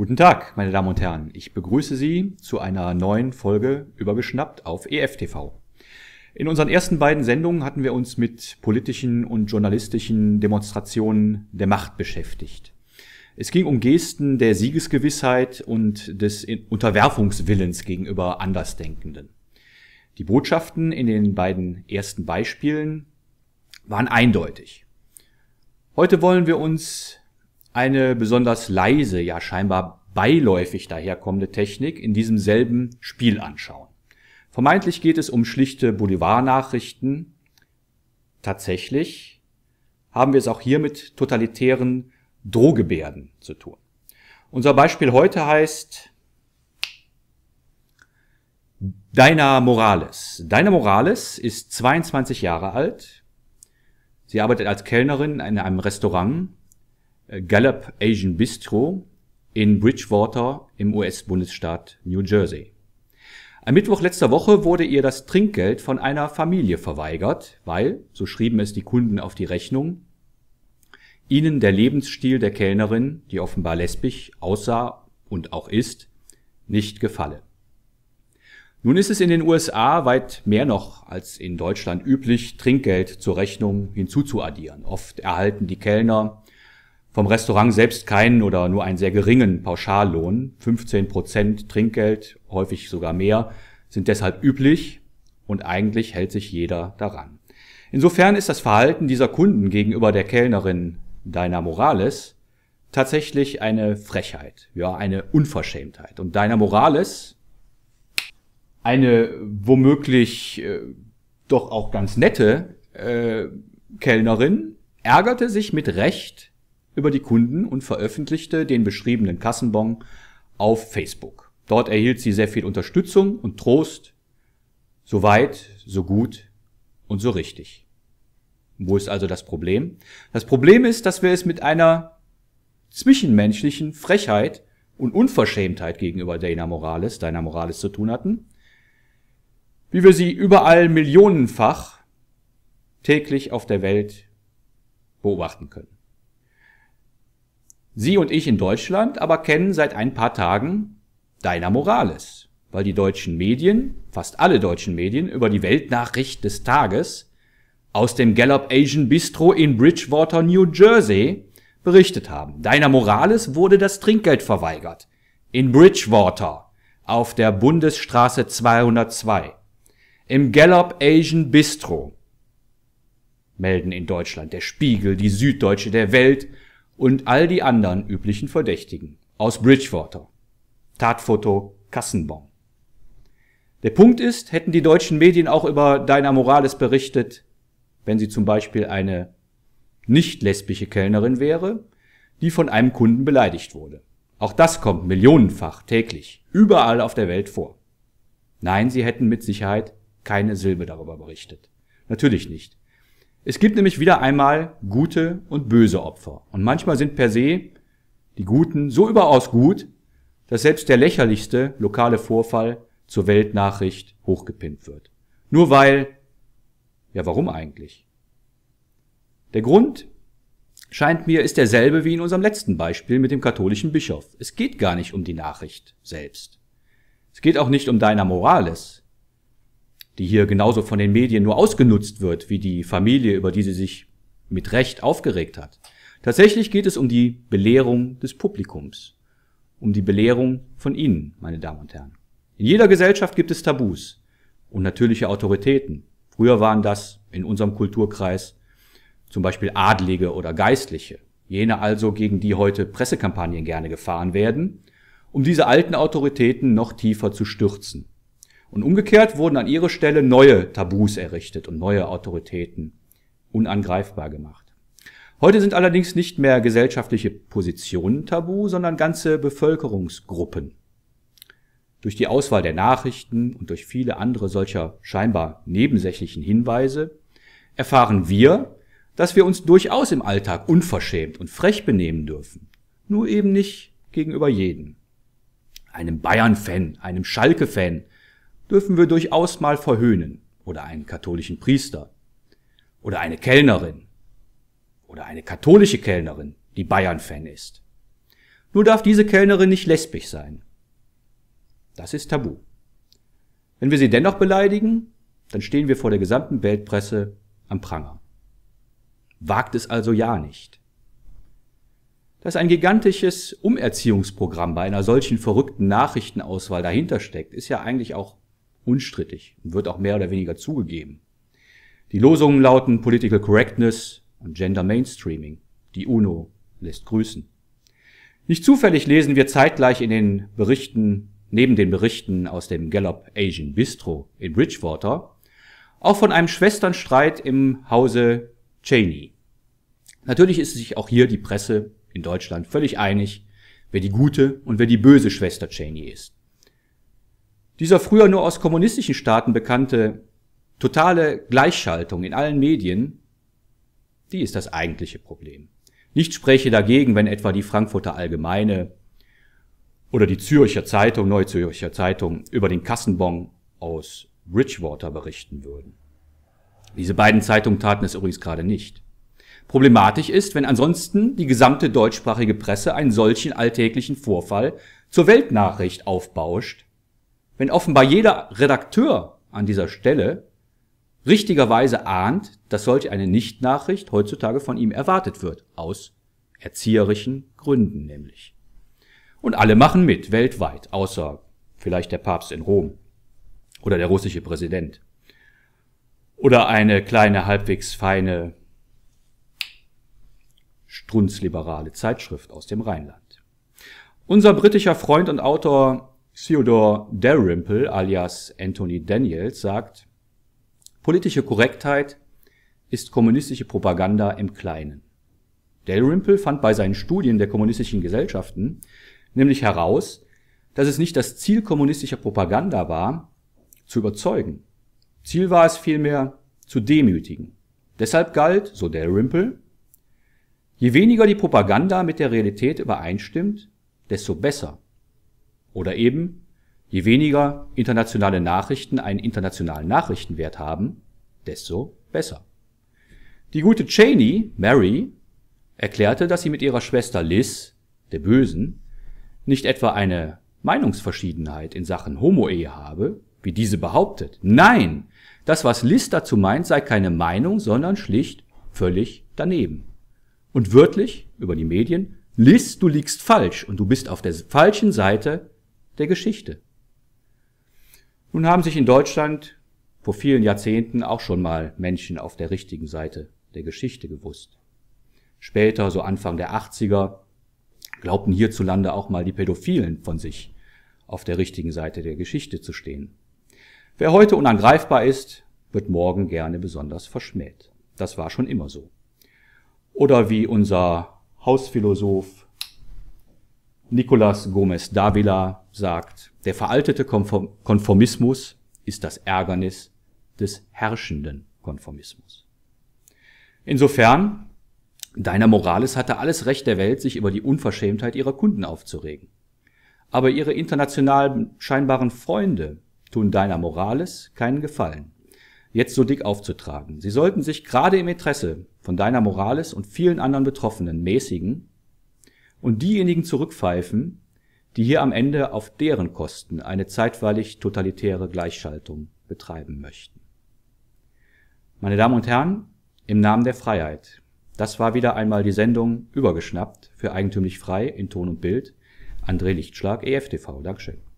Guten Tag, meine Damen und Herren. Ich begrüße Sie zu einer neuen Folge übergeschnappt auf EFTV. In unseren ersten beiden Sendungen hatten wir uns mit politischen und journalistischen Demonstrationen der Macht beschäftigt. Es ging um Gesten der Siegesgewissheit und des Unterwerfungswillens gegenüber Andersdenkenden. Die Botschaften in den beiden ersten Beispielen waren eindeutig. Heute wollen wir uns eine besonders leise, ja scheinbar beiläufig daherkommende Technik in diesem selben Spiel anschauen. Vermeintlich geht es um schlichte Boulevardnachrichten. Tatsächlich haben wir es auch hier mit totalitären Drohgebärden zu tun. Unser Beispiel heute heißt Dina Morales. Dina Morales ist 22 Jahre alt. Sie arbeitet als Kellnerin in einem Restaurant Gallup Asian Bistro in Bridgewater im US-Bundesstaat New Jersey. Am Mittwoch letzter Woche wurde ihr das Trinkgeld von einer Familie verweigert, weil, so schrieben es die Kunden auf die Rechnung, ihnen der Lebensstil der Kellnerin, die offenbar lesbisch aussah und auch ist, nicht gefalle. Nun ist es in den USA weit mehr noch als in Deutschland üblich, Trinkgeld zur Rechnung hinzuzuaddieren. Oft erhalten die Kellner vom Restaurant selbst keinen oder nur einen sehr geringen Pauschallohn. 15 Prozent Trinkgeld, häufig sogar mehr, sind deshalb üblich und eigentlich hält sich jeder daran. Insofern ist das Verhalten dieser Kunden gegenüber der Kellnerin Dina Morales tatsächlich eine Frechheit, ja, eine Unverschämtheit. Und Dina Morales, eine womöglich äh, doch auch ganz nette äh, Kellnerin, ärgerte sich mit Recht über die Kunden und veröffentlichte den beschriebenen Kassenbon auf Facebook. Dort erhielt sie sehr viel Unterstützung und Trost. So weit, so gut und so richtig. Wo ist also das Problem? Das Problem ist, dass wir es mit einer zwischenmenschlichen Frechheit und Unverschämtheit gegenüber Dana Morales, Dana Morales zu tun hatten, wie wir sie überall millionenfach täglich auf der Welt beobachten können. Sie und ich in Deutschland aber kennen seit ein paar Tagen Deiner Morales, weil die deutschen Medien, fast alle deutschen Medien, über die Weltnachricht des Tages aus dem Gallup Asian Bistro in Bridgewater, New Jersey, berichtet haben. Deiner Morales wurde das Trinkgeld verweigert. In Bridgewater, auf der Bundesstraße 202. Im Gallup Asian Bistro melden in Deutschland der Spiegel, die Süddeutsche, der Welt und all die anderen üblichen Verdächtigen aus Bridgewater. Tatfoto Kassenbon. Der Punkt ist, hätten die deutschen Medien auch über Dina Morales berichtet, wenn sie zum Beispiel eine nicht lesbische Kellnerin wäre, die von einem Kunden beleidigt wurde. Auch das kommt millionenfach täglich, überall auf der Welt vor. Nein, sie hätten mit Sicherheit keine Silbe darüber berichtet. Natürlich nicht. Es gibt nämlich wieder einmal gute und böse Opfer. Und manchmal sind per se die Guten so überaus gut, dass selbst der lächerlichste lokale Vorfall zur Weltnachricht hochgepinnt wird. Nur weil, ja warum eigentlich? Der Grund, scheint mir, ist derselbe wie in unserem letzten Beispiel mit dem katholischen Bischof. Es geht gar nicht um die Nachricht selbst. Es geht auch nicht um Deiner Morales, die hier genauso von den Medien nur ausgenutzt wird, wie die Familie, über die sie sich mit Recht aufgeregt hat. Tatsächlich geht es um die Belehrung des Publikums, um die Belehrung von Ihnen, meine Damen und Herren. In jeder Gesellschaft gibt es Tabus und natürliche Autoritäten. Früher waren das in unserem Kulturkreis zum Beispiel Adlige oder Geistliche, jene also, gegen die heute Pressekampagnen gerne gefahren werden, um diese alten Autoritäten noch tiefer zu stürzen. Und umgekehrt wurden an ihre Stelle neue Tabus errichtet und neue Autoritäten unangreifbar gemacht. Heute sind allerdings nicht mehr gesellschaftliche Positionen tabu, sondern ganze Bevölkerungsgruppen. Durch die Auswahl der Nachrichten und durch viele andere solcher scheinbar nebensächlichen Hinweise erfahren wir, dass wir uns durchaus im Alltag unverschämt und frech benehmen dürfen, nur eben nicht gegenüber jedem. Einem Bayern-Fan, einem Schalke-Fan, dürfen wir durchaus mal verhöhnen oder einen katholischen Priester oder eine Kellnerin oder eine katholische Kellnerin, die Bayern-Fan ist. Nur darf diese Kellnerin nicht lesbisch sein. Das ist tabu. Wenn wir sie dennoch beleidigen, dann stehen wir vor der gesamten Weltpresse am Pranger. Wagt es also ja nicht. Dass ein gigantisches Umerziehungsprogramm bei einer solchen verrückten Nachrichtenauswahl dahinter steckt, ist ja eigentlich auch unstrittig und wird auch mehr oder weniger zugegeben. Die Losungen lauten Political Correctness und Gender Mainstreaming. Die UNO lässt grüßen. Nicht zufällig lesen wir zeitgleich in den Berichten, neben den Berichten aus dem Gallup Asian Bistro in Bridgewater, auch von einem Schwesternstreit im Hause Cheney. Natürlich ist sich auch hier die Presse in Deutschland völlig einig, wer die gute und wer die böse Schwester Cheney ist. Dieser früher nur aus kommunistischen Staaten bekannte totale Gleichschaltung in allen Medien, die ist das eigentliche Problem. Nicht spreche dagegen, wenn etwa die Frankfurter Allgemeine oder die Zürcher Zeitung, Neue Zürcher Zeitung über den Kassenbon aus Bridgewater berichten würden. Diese beiden Zeitungen taten es übrigens gerade nicht. Problematisch ist, wenn ansonsten die gesamte deutschsprachige Presse einen solchen alltäglichen Vorfall zur Weltnachricht aufbauscht wenn offenbar jeder Redakteur an dieser Stelle richtigerweise ahnt, dass solch eine Nichtnachricht heutzutage von ihm erwartet wird, aus erzieherischen Gründen nämlich. Und alle machen mit, weltweit, außer vielleicht der Papst in Rom oder der russische Präsident oder eine kleine, halbwegs feine, strunzliberale Zeitschrift aus dem Rheinland. Unser britischer Freund und Autor Theodore Dalrymple alias Anthony Daniels sagt, politische Korrektheit ist kommunistische Propaganda im Kleinen. Dalrymple fand bei seinen Studien der kommunistischen Gesellschaften nämlich heraus, dass es nicht das Ziel kommunistischer Propaganda war, zu überzeugen. Ziel war es vielmehr, zu demütigen. Deshalb galt, so Dalrymple, je weniger die Propaganda mit der Realität übereinstimmt, desto besser. Oder eben, je weniger internationale Nachrichten einen internationalen Nachrichtenwert haben, desto besser. Die gute Cheney, Mary, erklärte, dass sie mit ihrer Schwester Liz, der Bösen, nicht etwa eine Meinungsverschiedenheit in Sachen Homo-Ehe habe, wie diese behauptet. Nein, das, was Liz dazu meint, sei keine Meinung, sondern schlicht völlig daneben. Und wörtlich, über die Medien, Liz, du liegst falsch und du bist auf der falschen Seite der Geschichte. Nun haben sich in Deutschland vor vielen Jahrzehnten auch schon mal Menschen auf der richtigen Seite der Geschichte gewusst. Später, so Anfang der 80er, glaubten hierzulande auch mal die Pädophilen von sich auf der richtigen Seite der Geschichte zu stehen. Wer heute unangreifbar ist, wird morgen gerne besonders verschmäht. Das war schon immer so. Oder wie unser Hausphilosoph Nicolas Gomez Davila sagt, der veraltete Konformismus ist das Ärgernis des herrschenden Konformismus. Insofern, Deiner Morales hatte alles Recht der Welt, sich über die Unverschämtheit ihrer Kunden aufzuregen. Aber ihre international scheinbaren Freunde tun Deiner Morales keinen Gefallen, jetzt so dick aufzutragen. Sie sollten sich gerade im Interesse von Deiner Morales und vielen anderen Betroffenen mäßigen und diejenigen zurückpfeifen, die hier am Ende auf deren Kosten eine zeitweilig totalitäre Gleichschaltung betreiben möchten. Meine Damen und Herren, im Namen der Freiheit. Das war wieder einmal die Sendung Übergeschnappt für Eigentümlich Frei in Ton und Bild. André Lichtschlag, EFTV. Dankeschön.